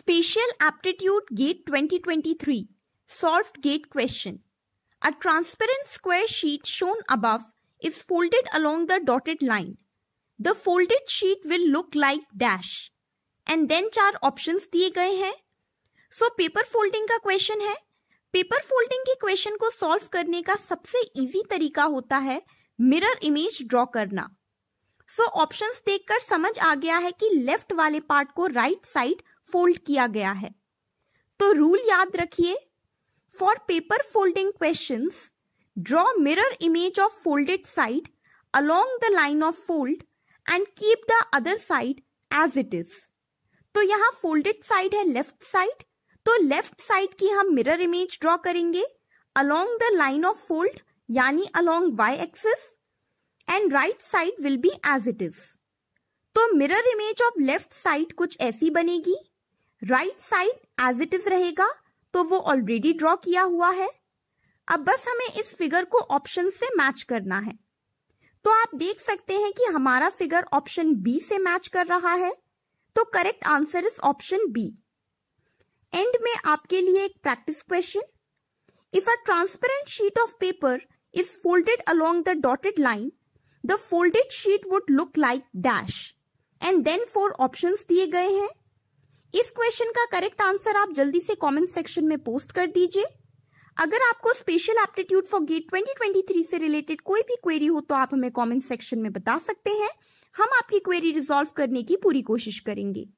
special aptitude GATE 2023 solved GATE question a transparent square sheet shown above is folded along the dotted line the folded sheet will look like dash and then चार options दिए गए हैं so paper folding का question है paper folding के question को solve करने का सबसे ईजी तरीका होता है मिरर इमेज ड्रॉ करना सो ऑप्शंस देखकर समझ आ गया है कि लेफ्ट वाले पार्ट को राइट right साइड फोल्ड किया गया है तो रूल याद रखिए for paper folding question draw mirror image of folded side along the line of fold and keep the other side as it is तो यहां फोल्डेड साइड है लेफ्ट साइड तो लेफ्ट साइड की हम मिरर इमेज ड्रॉ करेंगे along the line of fold यानी along Y axis and right side will be as it is तो mirror image of left side कुछ ऐसी बनेगी right side as it is रहेगा तो वो ऑलरेडी ड्रॉ किया हुआ है अब बस हमें इस फिगर को ऑप्शन से मैच करना है तो आप देख सकते हैं कि हमारा फिगर ऑप्शन बी से मैच कर रहा है तो correct answer is option B and में आपके लिए एक practice question if a transparent sheet of paper is folded along the dotted line the folded sheet would look like dash and then four option दिए गए हैं इस question का correct answer आप जल्दी से कमेंट सेक्शन में पोस्ट कर दीजिए अगर आपको स्पेशल एप्टीट्यूड फॉर गेट 2023 से रिलेटेड कोई भी क्वेरी हो तो आप हमें कमेंट सेक्शन में बता सकते हैं हम आपकी क्वेरी रिजॉल्व करने की पूरी कोशिश करेंगे